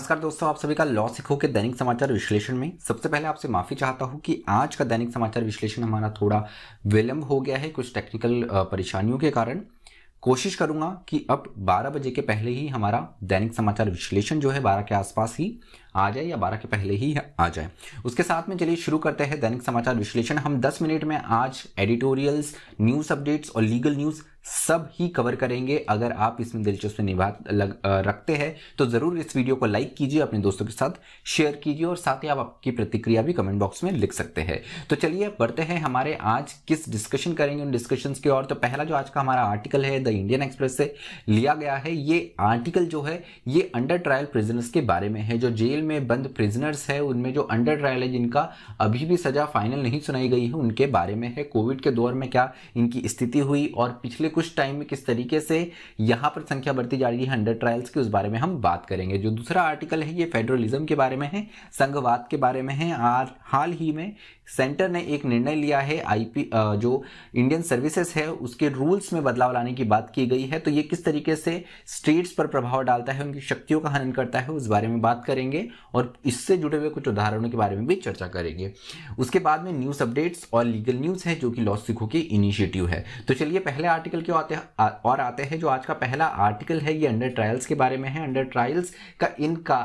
नमस्कार दोस्तों आप सभी का लॉ सीखो के दैनिक समाचार विश्लेषण में सबसे पहले आपसे माफ़ी चाहता हूँ कि आज का दैनिक समाचार विश्लेषण हमारा थोड़ा विलंब हो गया है कुछ टेक्निकल परेशानियों के कारण कोशिश करूंगा कि अब 12 बजे के पहले ही हमारा दैनिक समाचार विश्लेषण जो है 12 के आसपास ही आ जाए या बारह के पहले ही आ जाए उसके साथ में चलिए शुरू करते हैं दैनिक समाचार विश्लेषण हम दस मिनट में आज एडिटोरियल्स न्यूज़ अपडेट्स और लीगल न्यूज़ सब ही कवर करेंगे अगर आप इसमें दिलचस्पी निभा लग रखते हैं तो ज़रूर इस वीडियो को लाइक कीजिए अपने दोस्तों के साथ शेयर कीजिए और साथ ही आप आपकी प्रतिक्रिया भी कमेंट बॉक्स में लिख सकते हैं तो चलिए बढ़ते हैं हमारे आज किस डिस्कशन करेंगे उन डिस्कशन की ओर तो पहला जो आज का हमारा आर्टिकल है द इंडियन एक्सप्रेस से लिया गया है ये आर्टिकल जो है ये अंडर ट्रायल प्रिजनर्स के बारे में है जो जेल जेल में बंद प्रिजनर्स है उनमें जो अंडर ट्रायल है जिनका अभी भी सजा फाइनल नहीं सुनाई गई है उनके बारे में है कोविड के दौर में क्या इनकी स्थिति हुई और पिछले कुछ टाइम में किस तरीके से यहाँ पर संख्या बढ़ती जा रही है अंडर ट्रायल्स की उस बारे में हम बात करेंगे जो दूसरा आर्टिकल है ये फेडरलिज्म के बारे में है संघवाद के बारे में है हाल ही में सेंटर ने एक निर्णय लिया है आईपी जो इंडियन सर्विसेज है उसके रूल्स में बदलाव लाने की बात की गई है तो ये किस तरीके से स्टेट्स पर प्रभाव डालता है उनकी शक्तियों का हनन करता है उस बारे में बात करेंगे और इससे जुड़े हुए कुछ उदाहरणों के बारे में भी चर्चा करेंगे उसके बाद में न्यूज़ अपडेट्स और लीगल न्यूज़ है जो कि लॉ सिखों की इनिशिएटिव है तो चलिए पहले आर्टिकल क्यों आते हैं और आते हैं जो आज का पहला आर्टिकल है ये अंडर ट्रायल्स के बारे में है अंडर ट्रायल्स का इनका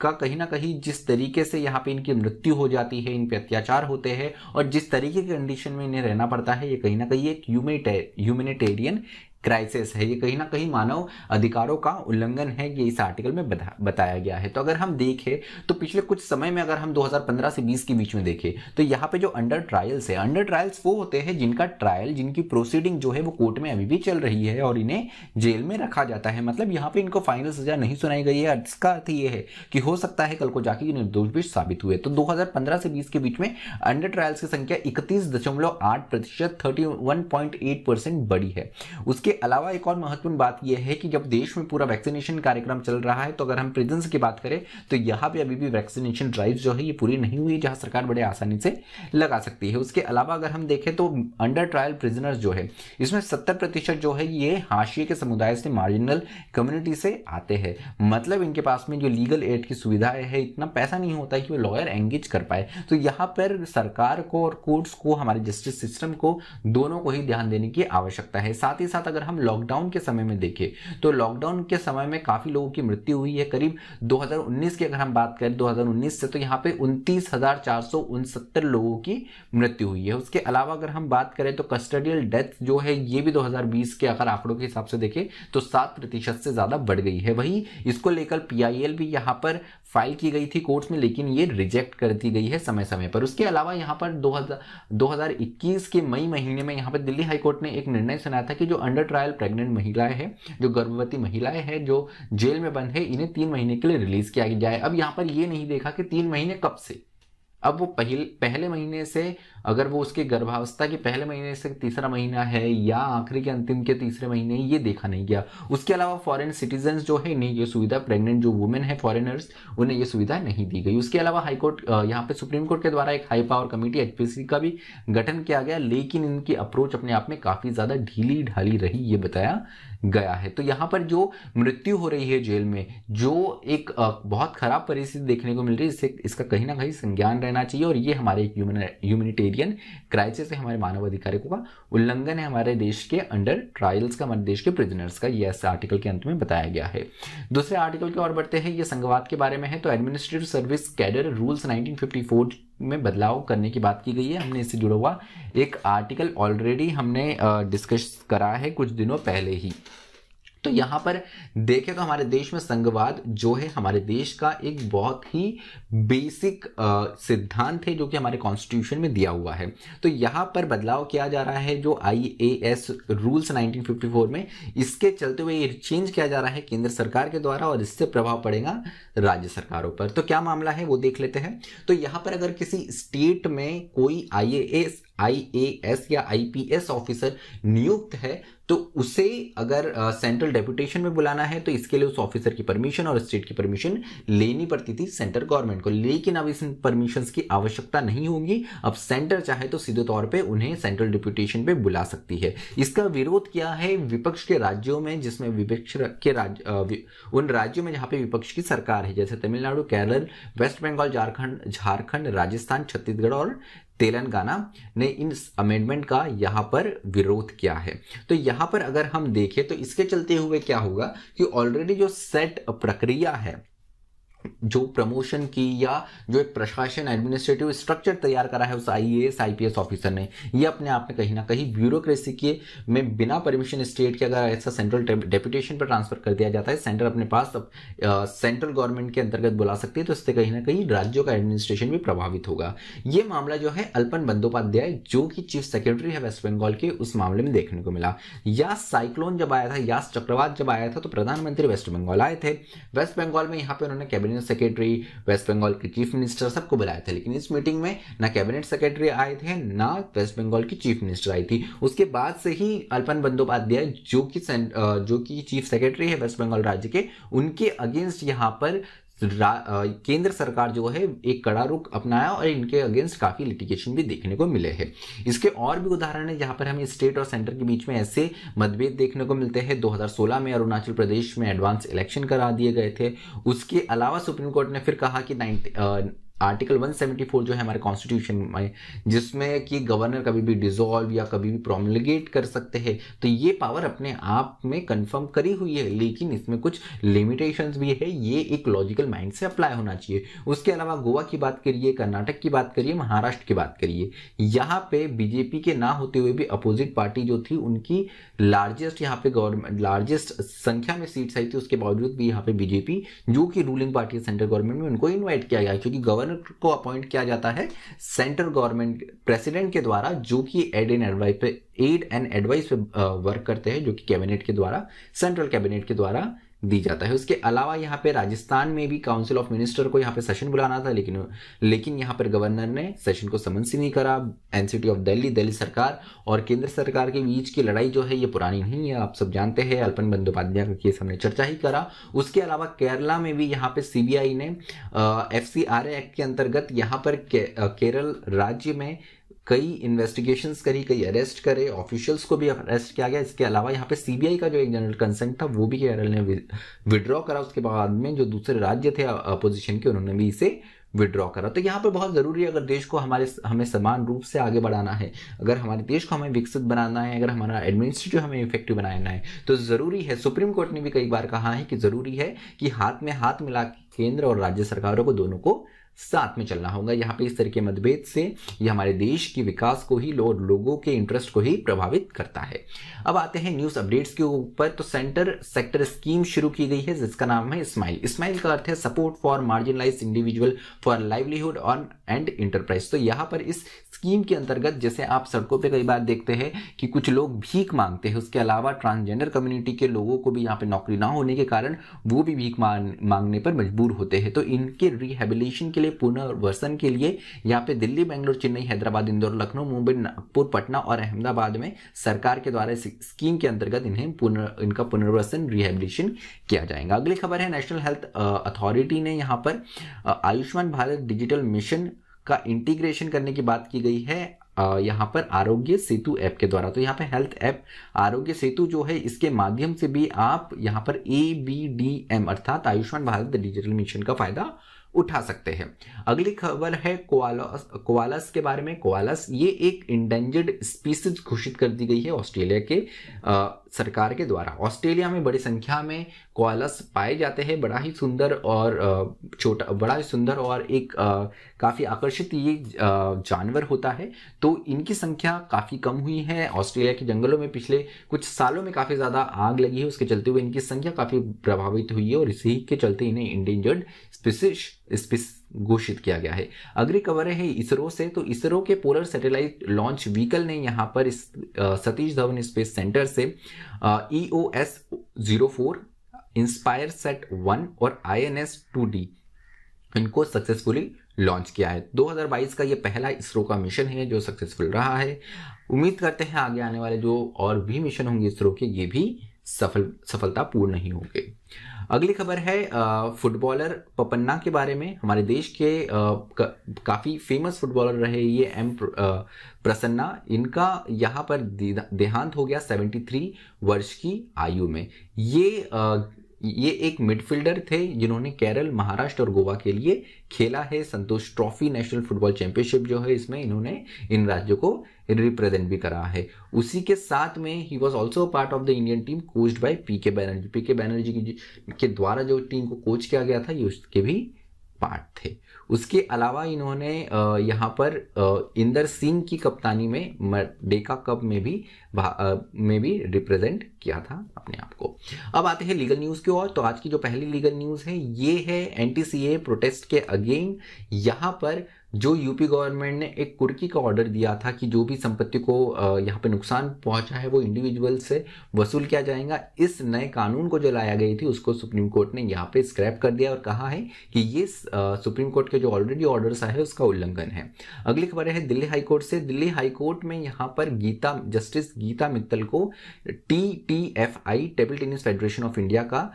का कहीं ना कहीं जिस तरीके से यहाँ पे इनकी मृत्यु हो जाती है इन पे अत्याचार होते हैं और जिस तरीके के कंडीशन में इन्हें रहना पड़ता है ये कहीं ना कहीं एक ह्यूमेटे ह्यूमेटेरियन क्राइसिस है ये कहीं ना कहीं मानव अधिकारों का उल्लंघन है ये इस आर्टिकल में बता, बताया गया है तो अगर हम देखें तो पिछले कुछ समय में अगर हम 2015 से 20 के बीच में देखें तो यहाँ पे जो अंडर ट्रायल्स है अंडर ट्रायल्स वो होते हैं जिनका ट्रायल जिनकी प्रोसीडिंग जो है वो कोर्ट में अभी भी चल रही है और इन्हें जेल में रखा जाता है मतलब यहाँ पे इनको फाइनल सजा नहीं सुनाई गई है इसका अर्थ ये है कि हो सकता है कल को जाके निर्दोष भी साबित हुए तो दो से बीस के बीच में अंडर ट्रायल्स की संख्या इकतीस दशमलव आठ प्रतिशत thirty one point eight percent बड़ी है उसके अलावा एक और महत्वपूर्ण बात यह है कि जब देश में पूरा वैक्सीनेशन कार्यक्रम चल रहा है तो अगर हम प्रिजेंस की बात करें तो यहाँ पे अभी भी वैक्सीनेशन ड्राइव जो है ये पूरी नहीं हुई जहाँ सरकार बड़े आसानी से लगा सकती है उसके अलावा अगर हम देखें तो अंडर ट्रायल प्रिजनर्स जो है इसमें सत्तर प्रतिशत जो है ये हाशिए के समुदाय से मार्जिनल कम्युनिटी से आते हैं मतलब इनके पास में जो लीगल एड की सुविधा है इतना पैसा नहीं होता कि वो लॉयर एंगेज कर पाए तो यहाँ पर सरकार को और कोर्ट्स को हमारे जस्टिस सिस्टम को दोनों को ही ध्यान देने की आवश्यकता है साथ ही साथ अगर हम लॉकडाउन के समय में देखें तो लॉकडाउन के समय में काफ़ी लोगों की मृत्यु हुई है करीब 2019 की अगर हम बात करें 2019 से तो यहाँ पे उनतीस लोगों की मृत्यु हुई है उसके अलावा अगर हम बात करें तो कस्टडियल डेथ जो है ये भी 2020 के अगर आंकड़ों के हिसाब से देखें तो सात प्रतिशत से ज़्यादा बढ़ गई है वही इसको लेकर पी भी यहाँ पर फाइल की गई थी कोर्ट्स में लेकिन ये रिजेक्ट कर दी गई है समय समय पर उसके अलावा यहाँ पर 2000 2021 के मई महीने में यहाँ पर दिल्ली हाईकोर्ट ने एक निर्णय सुनाया था कि जो अंडर ट्रायल प्रेग्नेंट महिलाएं हैं जो गर्भवती महिलाएं हैं जो जेल में बंद है इन्हें तीन महीने के लिए रिलीज किया जाए अब यहाँ पर ये नहीं देखा कि तीन महीने कब से अब वो पहल, पहले महीने से अगर वो उसके गर्भावस्था के पहले महीने से तीसरा महीना है या आखिरी के अंतिम के तीसरे महीने ये देखा नहीं गया उसके अलावा फॉरेन सिटीजन जो है नहीं ये सुविधा प्रेग्नेंट जो वुमेन है फॉरेनर्स उन्हें ये सुविधा नहीं दी गई उसके अलावा हाईकोर्ट यहाँ पे सुप्रीम कोर्ट के द्वारा एक हाई पावर कमेटी एच का भी गठन किया गया लेकिन इनकी अप्रोच अपने आप में काफ़ी ज़्यादा ढीली ढाली रही ये बताया गया है तो यहाँ पर जो मृत्यु हो रही है जेल में जो एक बहुत खराब परिस्थिति देखने को मिल रही है इससे इसका कहीं ना कहीं संज्ञान रहना रहना चाहिए और ये हमारे एक ह्यूमिटेरियन क्राइसिस है हमारे मानव मानवाधिकारों का उल्लंघन है हमारे देश के अंडर ट्रायल्स का हमारे देश के प्रिजनर्स का ये ऐसे आर्टिकल के अंत में बताया गया है दूसरे आर्टिकल की ओर बढ़ते हैं ये संघवाद के बारे में है तो administrative service cadre rules nineteen में बदलाव करने की बात की गई है हमने इससे जुड़ा हुआ एक आर्टिकल ऑलरेडी हमने डिस्कस करा है कुछ दिनों पहले ही तो यहां पर देखें तो हमारे देश में संघवाद जो है हमारे देश का एक बहुत ही बेसिक सिद्धांत है जो कि हमारे कॉन्स्टिट्यूशन में दिया हुआ है तो यहां पर बदलाव किया जा रहा है जो आई रूल्स 1954 में इसके चलते हुए ये चेंज किया जा रहा है केंद्र सरकार के द्वारा और इससे प्रभाव पड़ेगा राज्य सरकारों पर तो क्या मामला है वो देख लेते हैं तो यहां पर अगर किसी स्टेट में कोई आई आईएएस या आईपीएस ऑफिसर नियुक्त है तो उसे अगर सेंट्रल डेपुटेशन में बुलाना है तो इसके लिए उस ऑफिसर की परमिशन और स्टेट की परमिशन लेनी पड़ती थी सेंट्रल गवर्नमेंट को लेकिन अब इस परमिशन की आवश्यकता नहीं होगी अब सेंटर चाहे तो सीधे तौर पर उन्हें सेंट्रल डेपुटेशन पे बुला सकती है इसका विरोध किया है विपक्ष के राज्यों में जिसमें विपक्ष के राज्य उन राज्यों में जहां पे विपक्ष की सरकार है जैसे तमिलनाडु केरल वेस्ट बंगाल झारखंड झारखंड राजस्थान छत्तीसगढ़ और तेलंगाना ने इन अमेंडमेंट का यहाँ पर विरोध किया है तो यहाँ पर अगर हम देखें तो इसके चलते हुए क्या होगा कि ऑलरेडी जो सेट प्रक्रिया है जो प्रमोशन की या जो एक प्रशासन एडमिनिस्ट्रेटिव स्ट्रक्चर तैयार करा है उस आईएएस आईपीएस ऑफिसर ने ये अपने आप में कहीं ना कहीं ब्यूरोक्रेसी के में बिना परमिशन स्टेट के अगर ऐसा सेंट्रल डेपुटेशन पर ट्रांसफर कर दिया जाता है सेंटर अपने पास अब, आ, सेंट्रल गवर्नमेंट के अंतर्गत बुला सकती है तो इससे कहीं ना कहीं राज्यों का एडमिनिस्ट्रेशन भी प्रभावित होगा ये मामला जो है अल्पन बंदोपाध्याय जो कि चीफ सेक्रेटरी है वेस्ट बंगाल के उस मामले में देखने को मिला या साइक्लोन जब आया था या चक्रवात जब आया था तो प्रधानमंत्री वेस्ट बंगाल आए थे वेस्ट बंगाल में यहाँ पर उन्होंने cabinet cabinet secretary West Bengal के चीफ मिनिस्टर सबको बुलाया था लेकिन इस मीटिंग में ना कैबिनेट सेक्रेटरी आए थे ना वेस्ट बंगाल की चीफ मिनिस्टर आई थी उसके बाद से ही अल्पन बंदोपाध्याय जो कि जो कि चीफ सेक्रेटरी है वेस्ट बंगाल राज्य के उनके अगेंस्ट यहाँ पर केंद्र सरकार जो है एक कड़ा रुख अपनाया और इनके अगेंस्ट काफी लिटिगेशन भी देखने को मिले हैं इसके और भी उदाहरण है जहां पर हमें स्टेट और सेंटर के बीच में ऐसे मतभेद देखने को मिलते हैं 2016 में अरुणाचल प्रदेश में एडवांस इलेक्शन करा दिए गए थे उसके अलावा सुप्रीम कोर्ट ने फिर कहा कि आर्टिकल 174 जो है हमारे कॉन्स्टिट्यूशन में जिसमें कि गवर्नर कभी भी डिजोल्व या कभी भी प्रोमलिगेट कर सकते हैं तो ये पावर अपने आप में कंफर्म करी हुई है लेकिन इसमें कुछ लिमिटेशंस भी है ये एक लॉजिकल माइंड से अप्लाई होना चाहिए उसके अलावा गोवा की बात करिए कर्नाटक की बात करिए महाराष्ट्र की बात करिए यहाँ पे बीजेपी के ना होते हुए भी अपोजिट पार्टी जो थी उनकी लार्जेस्ट यहाँ पे गवर्नमेंट लार्जेस्ट संख्या में सीट्स आई थी उसके बावजूद भी यहाँ पे बीजेपी जो कि रूलिंग पार्टी सेंट्रल गवर्नमेंट में उनको इन्वाइट किया गया क्योंकि गवर्नर गवर्नर को अपॉइंट किया जाता है सेंट्रल गवर्नमेंट प्रेसिडेंट के द्वारा जो कि एड एंड एडवाइस पे एड एंड एडवाइस पे वर्क करते हैं जो कि कैबिनेट के द्वारा सेंट्रल कैबिनेट के द्वारा दी जाता है उसके अलावा यहाँ पे राजस्थान में भी काउंसिल ऑफ मिनिस्टर को यहाँ पे सेशन बुलाना था लेकिन लेकिन यहाँ पर गवर्नर ने सेशन को समन्स ही नहीं करा एनसीटी ऑफ दिल्ली दिल्ली सरकार और केंद्र सरकार के बीच की लड़ाई जो है ये पुरानी नहीं है आप सब जानते हैं अल्पन बंदोपाध्याय का केस हमने चर्चा ही करा उसके अलावा केरला में भी यहाँ पे सीबीआई ने एफ एक्ट के अंतर्गत यहाँ पर के, केरल राज्य में कई इन्वेस्टिगेशंस करी कई अरेस्ट करे ऑफिशियल्स को भी अरेस्ट किया गया इसके अलावा यहाँ पे सीबीआई का जो एक जनरल कंसेंट था वो भी केरल ने विड्रॉ करा उसके बाद में जो दूसरे राज्य थे अपोजिशन के उन्होंने भी इसे विड्रॉ करा तो यहाँ पर बहुत ज़रूरी है अगर देश को हमारे हमें समान रूप से आगे बढ़ाना है अगर हमारे देश को हमें विकसित बनाना है अगर हमारा एडमिनिस्ट्रेटिव हमें इफेक्टिव बनाना है तो ज़रूरी है सुप्रीम कोर्ट ने भी कई बार कहा है कि ज़रूरी है कि हाथ में हाथ मिला केंद्र और राज्य सरकारों को दोनों को साथ में चलना होगा यहाँ पे इस तरह के मतभेद से ये हमारे देश के विकास को ही और लोगों के इंटरेस्ट को ही प्रभावित करता है अब आते हैं न्यूज अपडेट्स के ऊपर तो सेंटर सेक्टर स्कीम शुरू की गई है जिसका नाम है स्माइल स्माइल का अर्थ है support for marginalise individual for livelihood on and enterprise तो यहाँ पर इस स्कीम के अंतर्गत जैसे आप सड़कों पे कई बार देखते हैं कि कुछ लोग भीख मांगते हैं उसके अलावा ट्रांसजेंडर कम्युनिटी के लोगों को भी यहाँ पे नौकरी ना होने के कारण वो भी भीख मांगने पर मजबूर होते हैं तो इनके रिहेबिलेशन के लिए पुनर्वसन के लिए यहाँ पे दिल्ली बेंगलोर चेन्नई हैदराबाद इंदौर लखनऊ मुंबई नागपुर पटना और अहमदाबाद में सरकार के द्वारा स्कीम के अंतर्गत इन्हें पुनर् इनका पुनर्वसन रिहेबिलेशन किया जाएगा अगली खबर है नेशनल हेल्थ अथॉरिटी ने यहाँ पर आयुष्मान भारत डिजिटल मिशन का इंटीग्रेशन करने की बात की गई है यहाँ पर आरोग्य सेतु ऐप के द्वारा तो यहाँ पे हेल्थ ऐप आरोग्य सेतु जो है इसके माध्यम से भी आप यहाँ पर ए बी डी एम अर्थात आयुष्मान भारत डिजिटल मिशन का फायदा उठा सकते हैं अगली खबर है कोवालस के बारे में कोवालस ये एक इंडेंजर्ड स्पीसीज घोषित कर दी गई है ऑस्ट्रेलिया के आ, सरकार के द्वारा ऑस्ट्रेलिया में बड़ी संख्या में कोवालस पाए जाते हैं बड़ा ही सुंदर और छोटा बड़ा ही सुंदर और एक काफ़ी आकर्षित ये जानवर होता है तो इनकी संख्या काफ़ी कम हुई है ऑस्ट्रेलिया के जंगलों में पिछले कुछ सालों में काफ़ी ज़्यादा आग लगी है उसके चलते हुए इनकी संख्या काफ़ी प्रभावित हुई है और इसी के चलते इन्हें इंडेंजर्ड स्पीसीज स्पेस घोषित किया गया है अगली खबर है इसरो से तो इसरो के पोलर सैटेलाइट लॉन्च व्हीकल ने यहाँ पर इस सतीश धवन स्पेस सेंटर से E O e S zero four inspire sat one और I N S two D इनको सक्सेसफुली लॉन्च किया है 2022 का ये पहला इसरो का मिशन है जो सक्सेसफुल रहा है उम्मीद करते हैं आगे आने वाले जो और भी मिशन होंगे इसरो के ये भी सफल पूर्ण नहीं होंगे अगली खबर है फुटबॉलर पपन्ना के बारे में हमारे देश के का, काफ़ी फेमस फुटबॉलर रहे ये एम प्रसन्ना इनका यहाँ पर देहांत हो गया 73 वर्ष की आयु में ये ये एक मिडफील्डर थे जिन्होंने केरल महाराष्ट्र और गोवा के लिए खेला है Santosh trophy national football championship जो है इसमें इन्होंने इन राज्यों को रिप्रेजेंट भी करा है उसी के साथ में ही was also part of the Indian team coached by P K Banerjee P K Banerjee के द्वारा जो टीम को कोच किया गया था ये उसके भी पार्ट थे उसके अलावा इन्होंने यहाँ पर इंदर सिंह की कप्तानी में डेका कप में भी में भी रिप्रेजेंट किया था अपने आप को अब आते हैं लीगल न्यूज़ की ओर तो आज की जो पहली लीगल न्यूज़ है ये है एन प्रोटेस्ट के अगेन यहाँ पर जो यूपी गवर्नमेंट ने एक कुर्की का ऑर्डर दिया था कि जो भी संपत्ति को यहाँ पे नुकसान पहुंचा है वो इंडिविजुअल से वसूल किया जाएगा इस नए कानून को जो लाया गई थी उसको सुप्रीम कोर्ट ने यहाँ पे स्क्रैप कर दिया और कहा है कि ये सुप्रीम कोर्ट के जो ऑलरेडी ऑर्डर्स आए हैं उसका उल्लंघन है अगली खबर है दिल्ली हाईकोर्ट से दिल्ली हाईकोर्ट में यहाँ पर गीता जस्टिस गीता मित्तल को T T F I table tennis federation of India का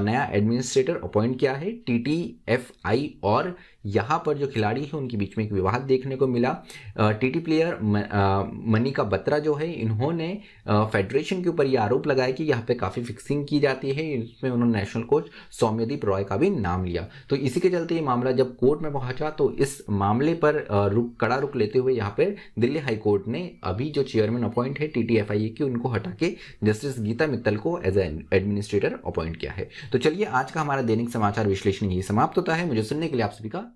नया एडमिनिस्ट्रेटर अपॉइंट किया है टी टी एफ आई और यहाँ पर जो खिलाड़ी हैं उनके बीच में एक विवाद देखने को मिला टीटी प्लेयर मनिका बत्रा जो है इन्होंने फेडरेशन के ऊपर ये आरोप लगाया कि यहाँ पे काफ़ी फिक्सिंग की जाती है इसमें उन्होंने नेशनल कोच सौम्यदीप रॉय का भी नाम लिया तो इसी के चलते ये मामला जब कोर्ट में पहुंचा तो इस मामले पर रुक कड़ा रुक लेते हुए यहाँ पर दिल्ली हाईकोर्ट ने अभी जो चेयरमैन अपॉइंट है T T F I A की उनको हटा के जस्टिस गीता मित्तल को एज एडमिनिस्ट्रेटर अपॉइंट किया है तो चलिए आज का हमारा दैनिक समाचार विश्लेषण ये समाप्त होता है मुझे सुनने के लिए आप सभी का